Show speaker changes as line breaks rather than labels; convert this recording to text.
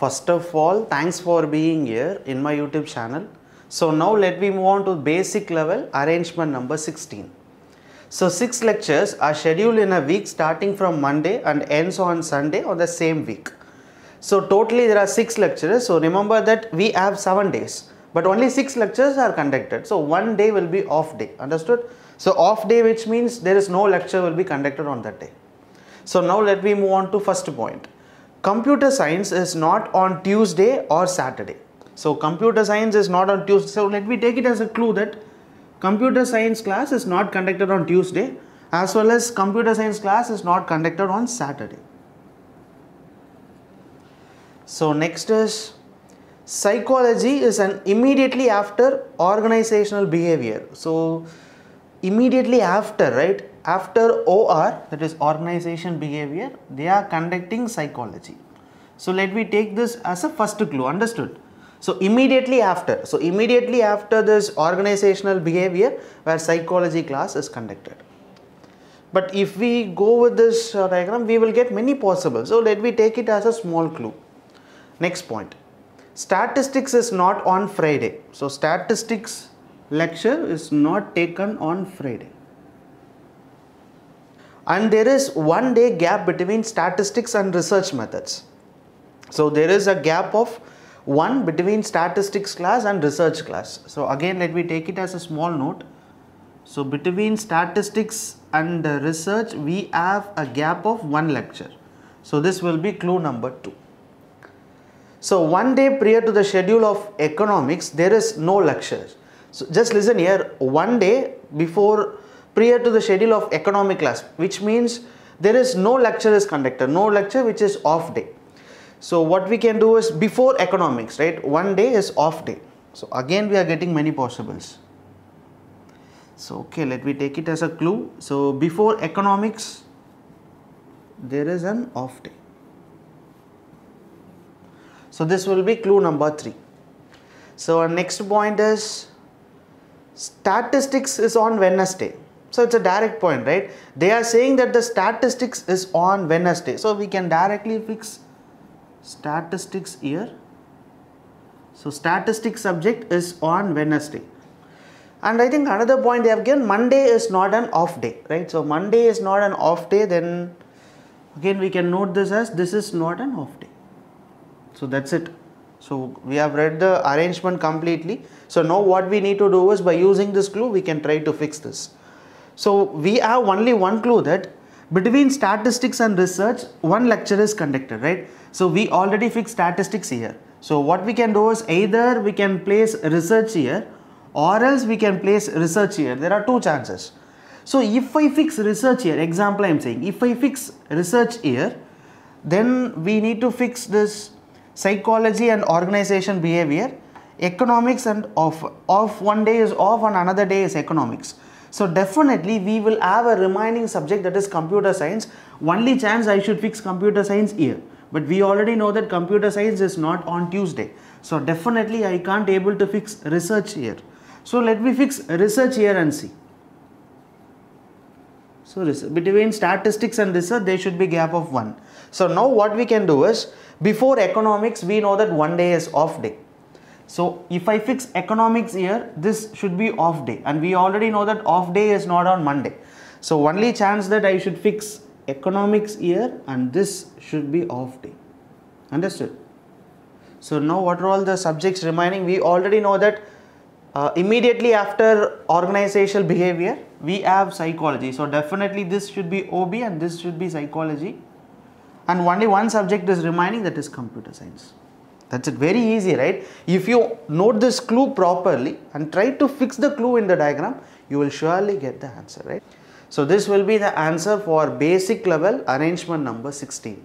First of all, thanks for being here in my YouTube channel. So now let me move on to basic level arrangement number 16. So 6 lectures are scheduled in a week starting from Monday and ends on Sunday on the same week. So totally there are 6 lectures. So remember that we have 7 days but only 6 lectures are conducted. So one day will be off day. Understood? So off day which means there is no lecture will be conducted on that day. So now let me move on to first point computer science is not on Tuesday or Saturday. So computer science is not on Tuesday. So let me take it as a clue that computer science class is not conducted on Tuesday as well as computer science class is not conducted on Saturday. So next is psychology is an immediately after organizational behavior. So immediately after, right? after OR that is organization behavior they are conducting psychology. So let me take this as a first clue understood. So immediately after so immediately after this organizational behavior where psychology class is conducted. But if we go with this uh, diagram we will get many possible. So let me take it as a small clue. Next point statistics is not on Friday. So statistics lecture is not taken on Friday and there is one day gap between statistics and research methods. So there is a gap of one between statistics class and research class. So again let me take it as a small note. So between statistics and research we have a gap of one lecture. So this will be clue number two. So one day prior to the schedule of economics there is no lecture. So just listen here one day before prior to the schedule of economic class which means there is no lecture is conducted no lecture which is off day so what we can do is before economics right one day is off day so again we are getting many possibles so okay let me take it as a clue so before economics there is an off day so this will be clue number 3 so our next point is statistics is on Wednesday so it's a direct point, right? They are saying that the statistics is on Wednesday. So we can directly fix statistics here. So statistics subject is on Wednesday. And I think another point they have given Monday is not an off day, right? So Monday is not an off day, then again we can note this as this is not an off day. So that's it. So we have read the arrangement completely. So now what we need to do is by using this clue we can try to fix this. So we have only one clue that between statistics and research, one lecture is conducted, right? So we already fixed statistics here. So what we can do is either we can place research here or else we can place research here. There are two chances. So if I fix research here, example I am saying, if I fix research here, then we need to fix this psychology and organization behavior, economics and off. Off one day is off and another day is economics. So definitely we will have a remaining subject that is computer science. Only chance I should fix computer science here. But we already know that computer science is not on Tuesday. So definitely I can't able to fix research here. So let me fix research here and see. So between statistics and research there should be gap of 1. So now what we can do is before economics we know that one day is off day. So if I fix economics here, this should be off day and we already know that off day is not on Monday. So only chance that I should fix economics here and this should be off day. Understood? So now what are all the subjects remaining? We already know that uh, immediately after organizational behavior, we have psychology. So definitely this should be OB and this should be psychology. And only one subject is remaining that is computer science. That's it, very easy, right? If you note this clue properly and try to fix the clue in the diagram, you will surely get the answer, right? So this will be the answer for basic level arrangement number 16.